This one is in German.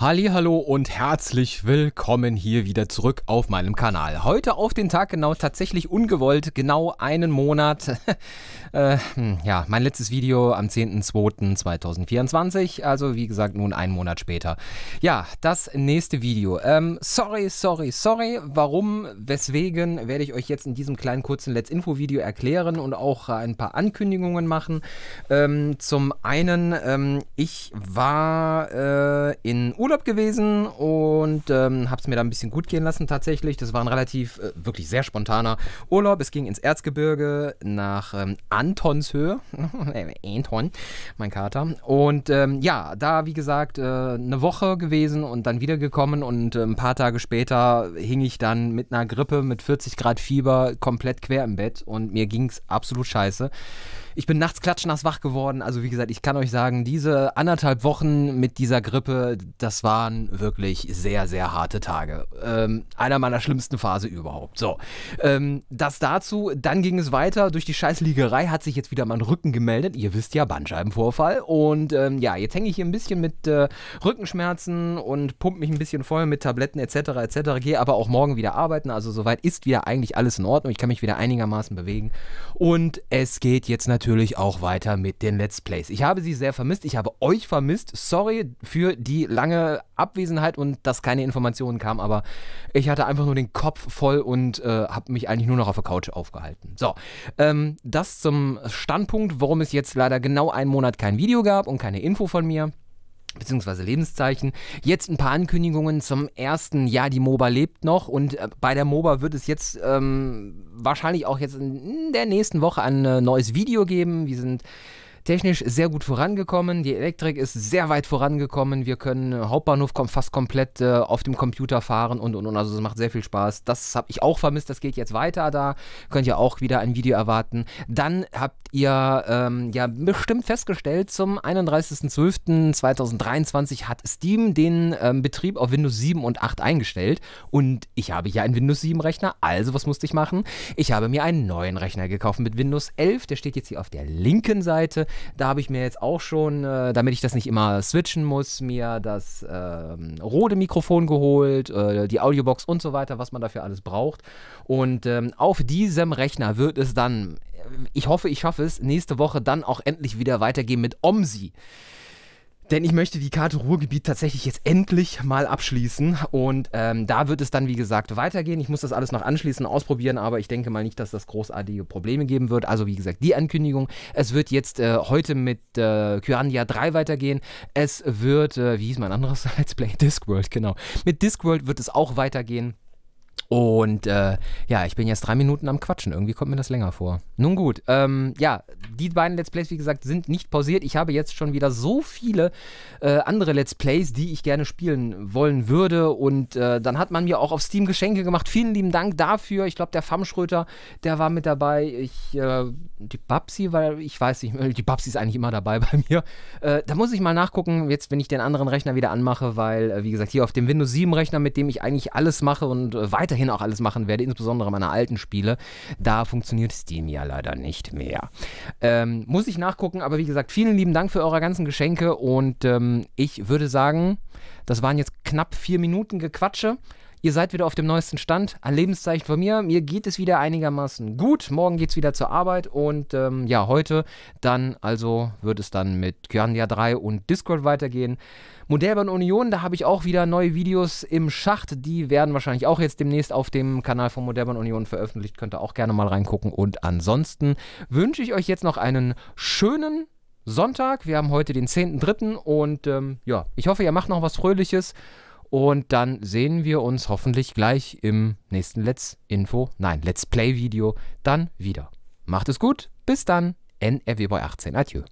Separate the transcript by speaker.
Speaker 1: Hallo und herzlich willkommen hier wieder zurück auf meinem Kanal. Heute auf den Tag genau tatsächlich ungewollt, genau einen Monat. äh, hm, ja, mein letztes Video am 10.02.2024, also wie gesagt nun einen Monat später. Ja, das nächste Video. Ähm, sorry, sorry, sorry. Warum, weswegen, werde ich euch jetzt in diesem kleinen kurzen Let's Info Video erklären und auch ein paar Ankündigungen machen. Ähm, zum einen, ähm, ich war äh, in Urlaub Urlaub gewesen und ähm, habe es mir da ein bisschen gut gehen lassen tatsächlich. Das war ein relativ, äh, wirklich sehr spontaner Urlaub. Es ging ins Erzgebirge nach ähm, Antonshöhe. Äh, Anton, mein Kater. Und ähm, ja, da wie gesagt äh, eine Woche gewesen und dann wiedergekommen und äh, ein paar Tage später hing ich dann mit einer Grippe, mit 40 Grad Fieber komplett quer im Bett und mir ging es absolut scheiße. Ich bin nachts klatschnass wach geworden. Also wie gesagt, ich kann euch sagen, diese anderthalb Wochen mit dieser Grippe, das das waren wirklich sehr, sehr harte Tage. Ähm, einer meiner schlimmsten Phase überhaupt. So, ähm, das dazu. Dann ging es weiter. Durch die Scheißliegerei hat sich jetzt wieder mein Rücken gemeldet. Ihr wisst ja, Bandscheibenvorfall. Und ähm, ja, jetzt hänge ich hier ein bisschen mit äh, Rückenschmerzen und pumpe mich ein bisschen voll mit Tabletten etc. etc. Gehe aber auch morgen wieder arbeiten. Also soweit ist wieder eigentlich alles in Ordnung. Ich kann mich wieder einigermaßen bewegen. Und es geht jetzt natürlich auch weiter mit den Let's Plays. Ich habe sie sehr vermisst. Ich habe euch vermisst. Sorry für die lange Abwesenheit und dass keine Informationen kamen, aber ich hatte einfach nur den Kopf voll und äh, habe mich eigentlich nur noch auf der Couch aufgehalten. So, ähm, das zum Standpunkt, warum es jetzt leider genau einen Monat kein Video gab und keine Info von mir beziehungsweise Lebenszeichen. Jetzt ein paar Ankündigungen zum ersten, ja, die MOBA lebt noch und äh, bei der MOBA wird es jetzt ähm, wahrscheinlich auch jetzt in der nächsten Woche ein äh, neues Video geben. Wir sind technisch sehr gut vorangekommen. Die Elektrik ist sehr weit vorangekommen. Wir können äh, Hauptbahnhof kommt fast komplett äh, auf dem Computer fahren und und und. Also es macht sehr viel Spaß. Das habe ich auch vermisst. Das geht jetzt weiter. Da könnt ihr auch wieder ein Video erwarten. Dann habt ihr ähm, ja bestimmt festgestellt, zum 31.12.2023 hat Steam den ähm, Betrieb auf Windows 7 und 8 eingestellt. Und ich habe ja einen Windows 7 Rechner. Also was musste ich machen? Ich habe mir einen neuen Rechner gekauft mit Windows 11. Der steht jetzt hier auf der linken Seite. Da habe ich mir jetzt auch schon, äh, damit ich das nicht immer switchen muss, mir das ähm, rote Mikrofon geholt, äh, die Audiobox und so weiter, was man dafür alles braucht. Und ähm, auf diesem Rechner wird es dann, äh, ich hoffe, ich schaffe es, nächste Woche dann auch endlich wieder weitergehen mit OMSI. Denn ich möchte die Karte Ruhrgebiet tatsächlich jetzt endlich mal abschließen. Und ähm, da wird es dann, wie gesagt, weitergehen. Ich muss das alles noch anschließen, ausprobieren, aber ich denke mal nicht, dass das großartige Probleme geben wird. Also, wie gesagt, die Ankündigung. Es wird jetzt äh, heute mit äh, Kyrandia 3 weitergehen. Es wird, äh, wie hieß mein anderes Let's Play? Discworld, genau. Mit Discworld wird es auch weitergehen. Und äh, ja, ich bin jetzt drei Minuten am Quatschen. Irgendwie kommt mir das länger vor. Nun gut, ähm, ja, die beiden Let's Plays, wie gesagt, sind nicht pausiert. Ich habe jetzt schon wieder so viele äh, andere Let's Plays, die ich gerne spielen wollen würde. Und äh, dann hat man mir auch auf Steam Geschenke gemacht. Vielen lieben Dank dafür. Ich glaube, der Famschröter, der war mit dabei. Ich, äh, die Babsi, weil ich weiß nicht, äh, die Babsi ist eigentlich immer dabei bei mir. Äh, da muss ich mal nachgucken, jetzt, wenn ich den anderen Rechner wieder anmache, weil, wie gesagt, hier auf dem Windows 7 Rechner, mit dem ich eigentlich alles mache und weiterhin weiterhin auch alles machen werde, insbesondere meine alten Spiele, da funktioniert Steam ja leider nicht mehr. Ähm, muss ich nachgucken, aber wie gesagt, vielen lieben Dank für eure ganzen Geschenke und ähm, ich würde sagen, das waren jetzt knapp vier Minuten Gequatsche. Ihr seid wieder auf dem neuesten Stand. Ein Lebenszeichen von mir. Mir geht es wieder einigermaßen gut. Morgen geht es wieder zur Arbeit. Und ähm, ja, heute dann, also wird es dann mit Kyandia 3 und Discord weitergehen. Modellbahn Union, da habe ich auch wieder neue Videos im Schacht. Die werden wahrscheinlich auch jetzt demnächst auf dem Kanal von Modellbahn Union veröffentlicht. Könnt ihr auch gerne mal reingucken. Und ansonsten wünsche ich euch jetzt noch einen schönen Sonntag. Wir haben heute den 10.3. und ähm, ja, ich hoffe, ihr macht noch was Fröhliches. Und dann sehen wir uns hoffentlich gleich im nächsten Let's Info, nein, Let's Play Video dann wieder. Macht es gut, bis dann, NRW bei 18, adieu.